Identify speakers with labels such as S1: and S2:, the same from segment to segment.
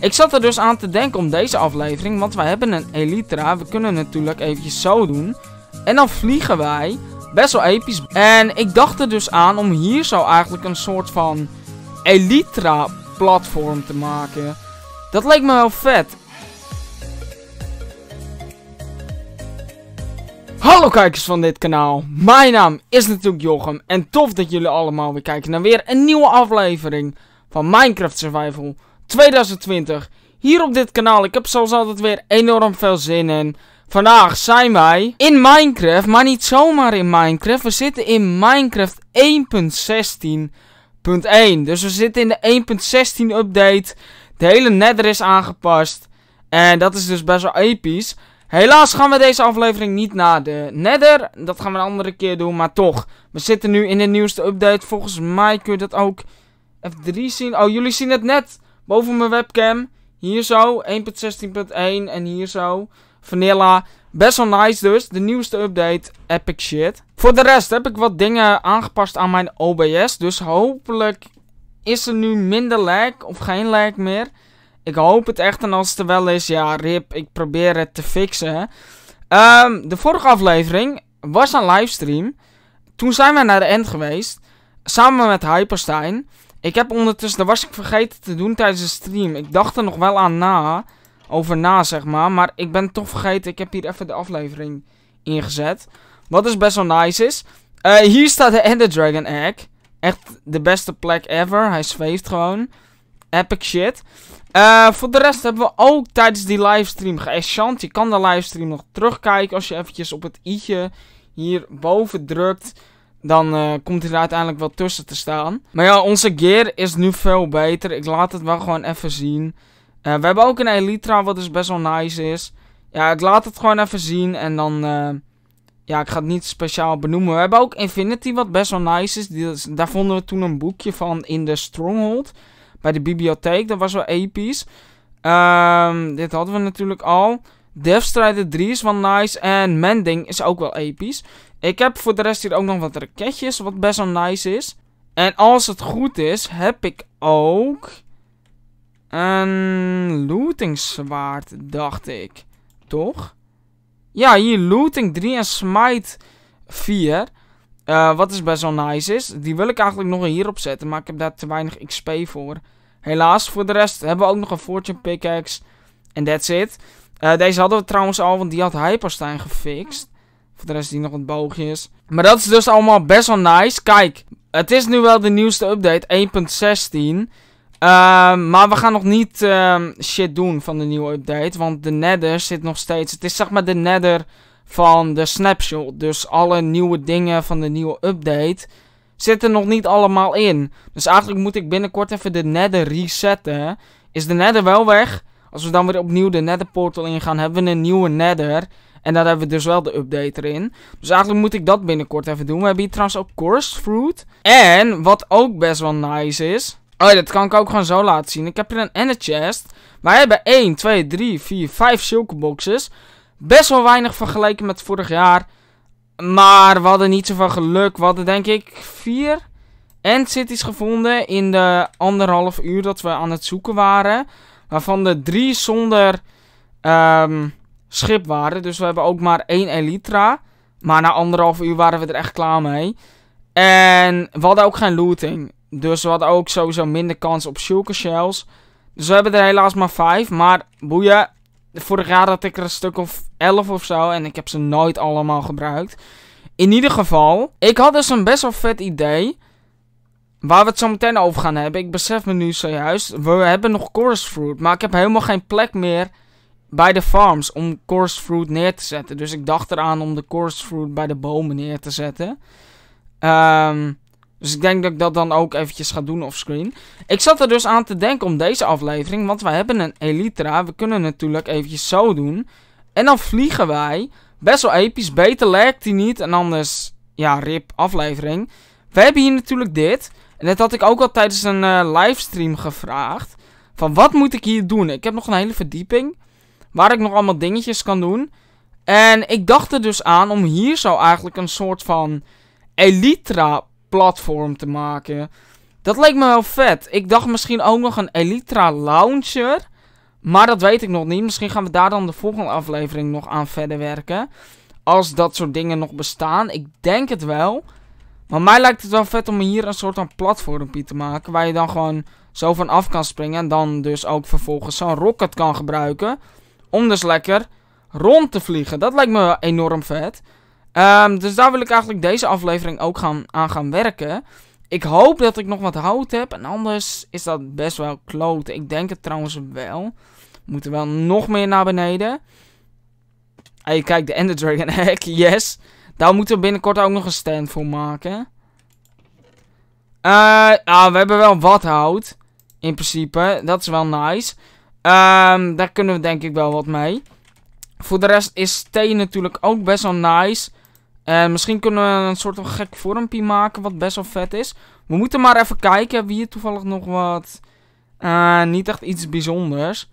S1: Ik zat er dus aan te denken om deze aflevering, want wij hebben een Elytra. We kunnen natuurlijk eventjes zo doen. En dan vliegen wij. Best wel episch. En ik dacht er dus aan om hier zo eigenlijk een soort van Elytra platform te maken. Dat leek me wel vet. Hallo kijkers van dit kanaal, mijn naam is natuurlijk Jochem en tof dat jullie allemaal weer kijken naar weer een nieuwe aflevering van Minecraft Survival 2020 hier op dit kanaal. Ik heb zoals altijd weer enorm veel zin in. Vandaag zijn wij in Minecraft, maar niet zomaar in Minecraft. We zitten in Minecraft 1.16.1. Dus we zitten in de 1.16 update. De hele nether is aangepast. En dat is dus best wel episch. Helaas gaan we deze aflevering niet naar de nether. Dat gaan we een andere keer doen, maar toch. We zitten nu in de nieuwste update. Volgens mij kun je dat ook F3 zien. Oh, jullie zien het net boven mijn webcam. Hier zo, 1.16.1 en hier zo. Vanilla. Best wel nice dus. De nieuwste update. Epic shit. Voor de rest heb ik wat dingen aangepast aan mijn OBS. Dus hopelijk is er nu minder lag of geen lag meer. Ik hoop het echt. En als het er wel is, ja, rip. Ik probeer het te fixen. Ehm, de vorige aflevering was een livestream. Toen zijn we naar de end geweest. Samen met Hyperstein. Ik heb ondertussen, dat was ik vergeten te doen tijdens de stream. Ik dacht er nog wel aan na. Over na, zeg maar. Maar ik ben toch vergeten. Ik heb hier even de aflevering ingezet. Wat is dus best wel nice is. Eh, hier staat de Ender Dragon Egg. Echt de beste plek ever. Hij zweeft gewoon. Epic shit. Eh, voor de rest hebben we ook tijdens die livestream geëchant. Je kan de livestream nog terugkijken als je eventjes op het i'tje hierboven drukt. Dan eh, komt hij er uiteindelijk wel tussen te staan. Maar ja, onze gear is nu veel beter. Ik laat het wel gewoon even zien. Uh, we hebben ook een Elytra, wat dus best wel nice is. Ja, ik laat het gewoon even zien. En dan... Eh, ja, ik ga het niet speciaal benoemen. We hebben ook Infinity, wat best wel nice is. daar vonden we toen een boekje van in de Stronghold. Bij de bibliotheek. Dat was wel episch. Ehm, dit hadden we natuurlijk al. Death Strider 3 is wel nice. En Mending is ook wel episch. Ik heb voor de rest hier ook nog wat raketjes, wat best wel nice is. En als het goed is, heb ik ook... Een looting zwaard, dacht ik. Toch? Ja, hier looting 3 en smite 4. Eh, wat is best wel nice is. Die wil ik eigenlijk nog hierop zetten. Maar ik heb daar te weinig XP voor. Helaas, voor de rest hebben we ook nog een fortune pickaxe. En that's it. Eh, deze hadden we trouwens al, want die had Hyperstein gefixt. Voor de rest die nog een boogje is. Maar dat is dus allemaal best wel nice. Kijk, het is nu wel de nieuwste update, 1.16. Ehm, maar we gaan nog niet ehm, shit doen van de nieuwe update. Want de nether zit nog steeds... Het is zeg maar de nether van de snapshot. Dus alle nieuwe dingen van de nieuwe update zitten nog niet allemaal in. Dus eigenlijk moet ik binnenkort even de nether resetten. Is de nether wel weg? Als we dan weer opnieuw de nether portal ingaan, hebben we een nieuwe nether. En daar hebben we dus wel de update erin. Dus eigenlijk moet ik dat binnenkort even doen. We hebben hier trouwens ook fruit. En wat ook best wel nice is. Oh, dat kan ik ook gewoon zo laten zien. Ik heb hier een ender chest. Wij hebben 1, 2, 3, 4, 5 silk boxes. Best wel weinig vergeleken met vorig jaar. Maar we hadden niet zoveel geluk. We hadden denk ik 4 end cities gevonden in de anderhalf uur dat we aan het zoeken waren. Waarvan de drie zonder um, ehm, schip waren. Dus we hebben ook maar één Elytra. Maar na anderhalf uur waren we er echt klaar mee. En we hadden ook geen looting. Dus we hadden ook sowieso minder kans op shulker shells. Dus we hebben er helaas maar vijf. Maar boeien. Vorig jaar had ik er een stuk of elf of zo. En ik heb ze nooit allemaal gebruikt. In ieder geval. Ik had dus een best wel vet idee. Waar we het zo meteen over gaan hebben. Ik besef me nu zojuist. We hebben nog course fruit. Maar ik heb helemaal geen plek meer bij de farms om course fruit neer te zetten. Dus ik dacht eraan om de course fruit bij de bomen neer te zetten. Ehm, dus ik denk dat ik dat dan ook eventjes ga doen offscreen. Ik zat er dus aan te denken om deze aflevering. Want we hebben een Elytra. We kunnen natuurlijk eventjes zo doen. En dan vliegen wij. Best wel episch. Beter lijkt die niet. En anders, ja, rip aflevering. We hebben hier natuurlijk dit. En dat had ik ook al tijdens een eh, livestream gevraagd. Van wat moet ik hier doen? Ik heb nog een hele verdieping. Waar ik nog allemaal dingetjes kan doen. En ik dacht er dus aan om hier zo eigenlijk een soort van Elytra platform te maken. Dat leek me wel vet. Ik dacht misschien ook nog een Elytra launcher. Maar dat weet ik nog niet. Misschien gaan we daar dan de volgende aflevering nog aan verder werken. Als dat soort dingen nog bestaan. Ik denk het wel. Maar mij lijkt het wel vet om hier een soort van platformpje te maken. Waar je dan gewoon zo van af kan springen. En dan dus ook vervolgens zo'n rocket kan gebruiken. Om dus lekker rond te vliegen. Dat lijkt me enorm vet. Ehm, dus daar wil ik eigenlijk deze aflevering ook gaan, aan gaan werken. Ik hoop dat ik nog wat hout heb. En anders is dat best wel kloten. Ik denk het trouwens wel. We moeten wel nog meer naar beneden. Hey, kijk, de Ender Dragon Hack. Yes. Daar moeten we binnenkort ook nog een stand voor maken. Eh, ah, we hebben wel wat hout. In principe. Dat is wel nice. Ehm, daar kunnen we denk ik wel wat mee. Voor de rest is steen natuurlijk ook best wel nice. En eh, misschien kunnen we een soort van gek vormpje maken. Wat best wel vet is. We moeten maar even kijken. Hebben we hier toevallig nog wat... Eh, niet echt iets bijzonders.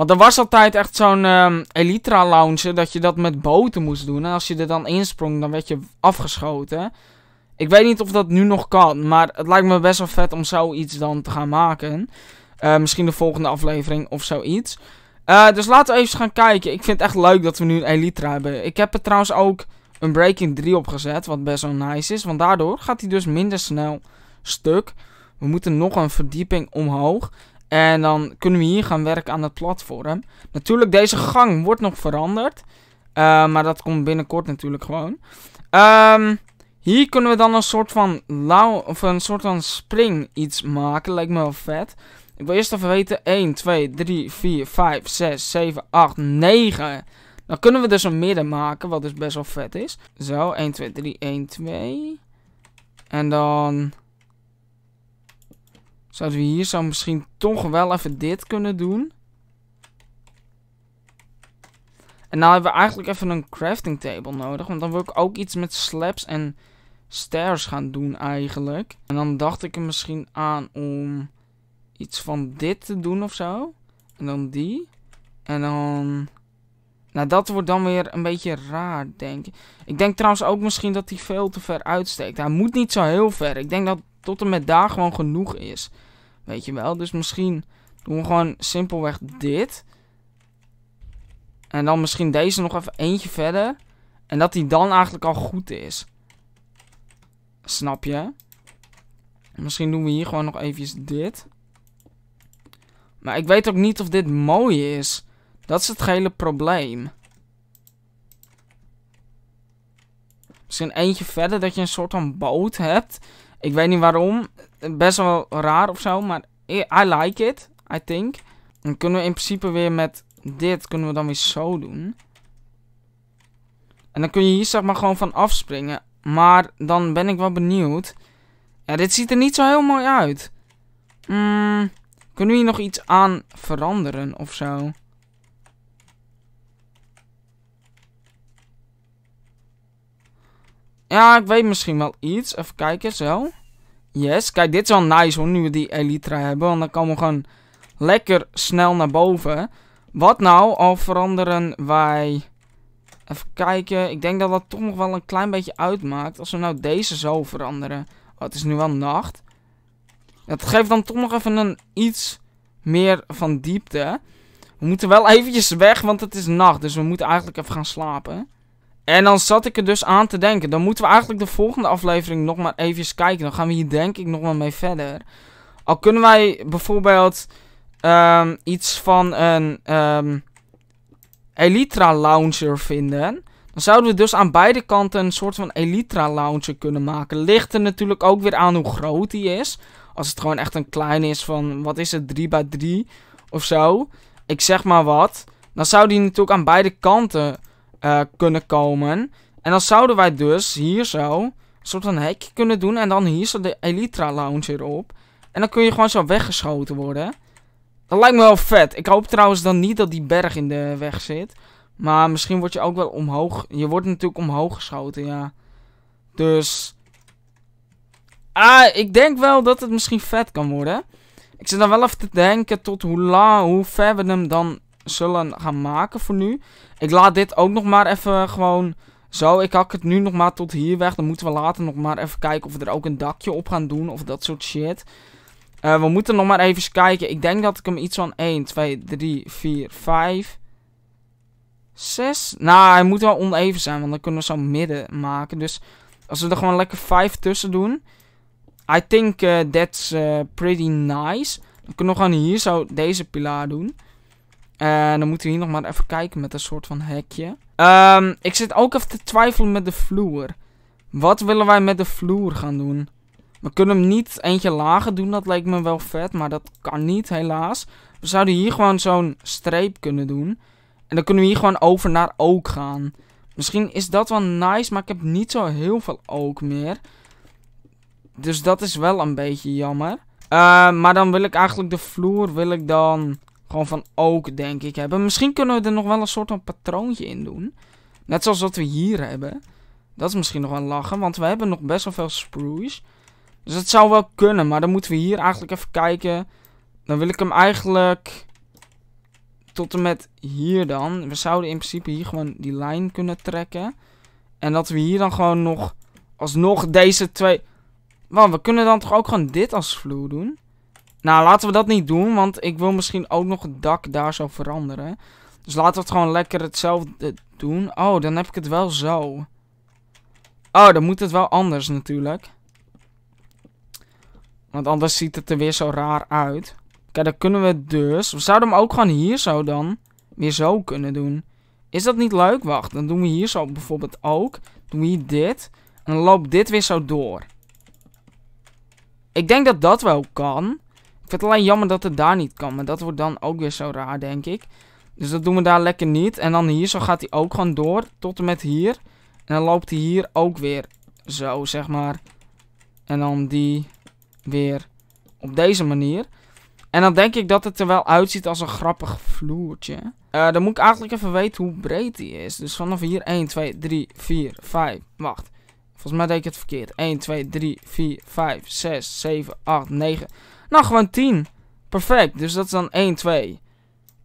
S1: Want er was altijd echt zo'n um, ehm, Elytra lounge dat je dat met boten moest doen. En als je er dan insprong, dan werd je afgeschoten. Ik weet niet of dat nu nog kan, maar het lijkt me best wel vet om zoiets dan te gaan maken. Eh, misschien de volgende aflevering of zoiets. Eh, dus laten we even gaan kijken. Ik vind het echt leuk dat we nu een Elytra hebben. Ik heb er trouwens ook een Breaking 3 opgezet, wat best wel nice is. Want daardoor gaat hij dus minder snel stuk. We moeten nog een verdieping omhoog. En dan kunnen we hier gaan werken aan het platform. Natuurlijk, deze gang wordt nog veranderd. Uh, maar dat komt binnenkort natuurlijk gewoon. Um, hier kunnen we dan een soort van lauw, of een soort van spring iets maken. Lijkt me wel vet. Ik wil eerst even weten. 1, 2, 3, 4, 5, 6, 7, 8, 9. Dan kunnen we dus een midden maken. Wat dus best wel vet is. Zo, 1, 2, 3, 1, 2. En dan Zouden we hier zo misschien toch wel even dit kunnen doen? En nou hebben we eigenlijk even een crafting table nodig. Want dan wil ik ook iets met slabs en stairs gaan doen eigenlijk. En dan dacht ik er misschien aan om iets van dit te doen of zo. En dan die. En dan... Nou, dat wordt dan weer een beetje raar, denk ik. Ik denk trouwens ook misschien dat hij veel te ver uitsteekt. Hij moet niet zo heel ver. Ik denk dat tot er met daar gewoon genoeg is. Weet je wel? Dus misschien doen we gewoon simpelweg dit. En dan misschien deze nog even eentje verder. En dat die dan eigenlijk al goed is. Snap je? Misschien doen we hier gewoon nog eventjes dit. Maar ik weet ook niet of dit mooi is. Dat is het hele probleem. Misschien eentje verder dat je een soort van boot hebt. Ik weet niet waarom. Best wel raar of zo, maar I like it, I think. Dan kunnen we in principe weer met dit, kunnen we dan weer zo doen. En dan kun je hier zeg maar gewoon van afspringen. Maar dan ben ik wel benieuwd. Ja, dit ziet er niet zo heel mooi uit. Mm, kunnen we hier nog iets aan veranderen of zo? Ja, ik weet misschien wel iets. Even kijken, zo. Yes, kijk, dit is wel nice hoor, nu we die Elytra hebben. Want dan komen we gewoon lekker snel naar boven. Wat nou al veranderen wij... Even kijken, ik denk dat dat toch nog wel een klein beetje uitmaakt. Als we nou deze zo veranderen. Oh, het is nu wel nacht. Dat geeft dan toch nog even een iets meer van diepte. We moeten wel eventjes weg, want het is nacht. Dus we moeten eigenlijk even gaan slapen. En dan zat ik er dus aan te denken. Dan moeten we eigenlijk de volgende aflevering nog maar even kijken. Dan gaan we hier denk ik nog maar mee verder. Al kunnen wij bijvoorbeeld ehm, iets van een um, ehm, Elytra Launcher vinden. Dan zouden we dus aan beide kanten een soort van Elytra Launcher kunnen maken. Ligt er natuurlijk ook weer aan hoe groot die is. Als het gewoon echt een klein is van, wat is het, 3 bij 3 of zo. Ik zeg maar wat. Dan zou die natuurlijk aan beide kanten eh, kunnen komen. En dan zouden wij dus hier zo een soort van hekje kunnen doen. En dan hier zo de Elytra Lounge op. En dan kun je gewoon zo weggeschoten worden. Dat lijkt me wel vet. Ik hoop trouwens dan niet dat die berg in de weg zit. Maar misschien word je ook wel omhoog... Je wordt natuurlijk omhoog geschoten, ja. Dus... Ah, ik denk wel dat het misschien vet kan worden. Ik zit dan wel even te denken tot hoe, la, hoe ver we hem dan zullen gaan maken voor nu. Ik laat dit ook nog maar even gewoon zo. Ik hak het nu nog maar tot hier weg. Dan moeten we later nog maar even kijken of we er ook een dakje op gaan doen. Of dat soort shit. Eh, we moeten nog maar even kijken. Ik denk dat ik hem iets van 1, 2, 3, 4, 5, 6. Nou, hij moet wel oneven zijn. Want dan kunnen we zo midden maken. Dus als we er gewoon lekker 5 tussen doen. I think eh, that's eh, pretty nice. Dan kunnen we gewoon hier zo deze pilaar doen. En dan moeten we hier nog maar even kijken met een soort van hekje. Ehm, ik zit ook even te twijfelen met de vloer. Wat willen wij met de vloer gaan doen? We kunnen hem niet eentje lager doen, dat lijkt me wel vet, maar dat kan niet, helaas. We zouden hier gewoon zo'n streep kunnen doen. En dan kunnen we hier gewoon over naar ook gaan. Misschien is dat wel nice, maar ik heb niet zo heel veel ook meer. Dus dat is wel een beetje jammer. Ehm, maar dan wil ik eigenlijk de vloer, wil ik dan gewoon van ook, denk ik, hebben. Misschien kunnen we er nog wel een soort van patroontje in doen. Net zoals wat we hier hebben. Dat is misschien nog wel lachen, want we hebben nog best wel veel sprues. Dus dat zou wel kunnen, maar dan moeten we hier eigenlijk even kijken. Dan wil ik hem eigenlijk tot en met hier dan. We zouden in principe hier gewoon die lijn kunnen trekken. En dat we hier dan gewoon nog, alsnog deze twee... Wow, we kunnen dan toch ook gewoon dit als vloer doen? Nou, laten we dat niet doen, want ik wil misschien ook nog het dak daar zo veranderen. Dus laten we het gewoon lekker hetzelfde doen. Oh, dan heb ik het wel zo. Oh, dan moet het wel anders natuurlijk. Want anders ziet het er weer zo raar uit. Kijk, dan kunnen we dus... We zouden hem ook gewoon hier zo dan weer zo kunnen doen. Is dat niet leuk? Wacht, dan doen we hier zo bijvoorbeeld ook. Doen we hier dit. En dan loopt dit weer zo door. Ik denk dat dat wel kan. Ik vind het alleen jammer dat het daar niet kan. Maar dat wordt dan ook weer zo raar, denk ik. Dus dat doen we daar lekker niet. En dan hier, zo gaat hij ook gewoon door. Tot en met hier. En dan loopt hij hier ook weer zo, zeg maar. En dan die weer op deze manier. En dan denk ik dat het er wel uitziet als een grappig vloertje. Uh, dan moet ik eigenlijk even weten hoe breed die is. Dus vanaf hier 1, 2, 3, 4, 5. Wacht. Volgens mij deed ik het verkeerd. 1, 2, 3, 4, 5, 6, 7, 8, 9. Nou, gewoon 10. Perfect. Dus dat is dan 1, 2,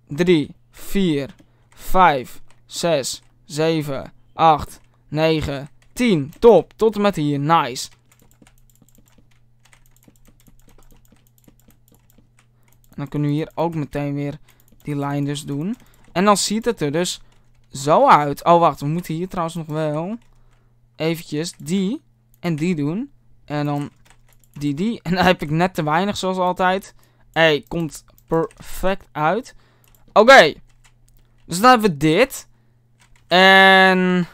S1: 3, 4, 5, 6, 7, 8, 9, 10. Top. Tot en met hier. Nice. dan kunnen we hier ook meteen weer die lijn dus doen. En dan ziet het er dus zo uit. Oh, wacht. We moeten hier trouwens nog wel eventjes die en die doen. En dan die, die. En daar heb ik net te weinig, zoals altijd. Hé, hey, komt perfect uit. Oké. Dus dan hebben we dit. En...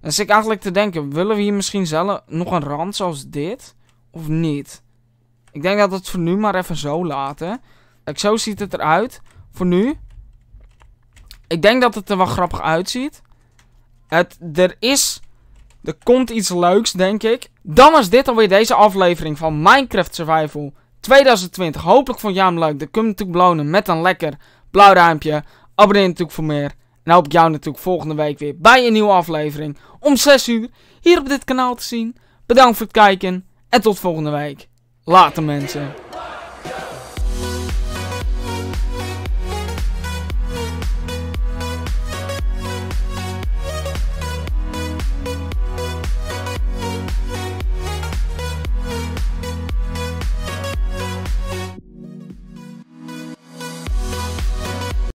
S1: Dan zit ik eigenlijk te denken, willen we hier misschien zelf nog een rand zoals dit? Of niet? Ik denk dat we het voor nu maar even zo laten. Kijk, zo ziet het eruit. Voor nu. Ik denk dat het er wel grappig uitziet. Het, er is er komt iets leuks, denk ik. Dan was dit alweer deze aflevering van Minecraft Survival 2020. Hopelijk vond jij hem leuk. Dan kun je natuurlijk belonen met een lekker blauw duimpje. Abonneer natuurlijk voor meer. En hoop ik jou natuurlijk volgende week weer bij een nieuwe aflevering. Om 6 uur hier op dit kanaal te zien. Bedankt voor het kijken. En tot volgende week. Later mensen.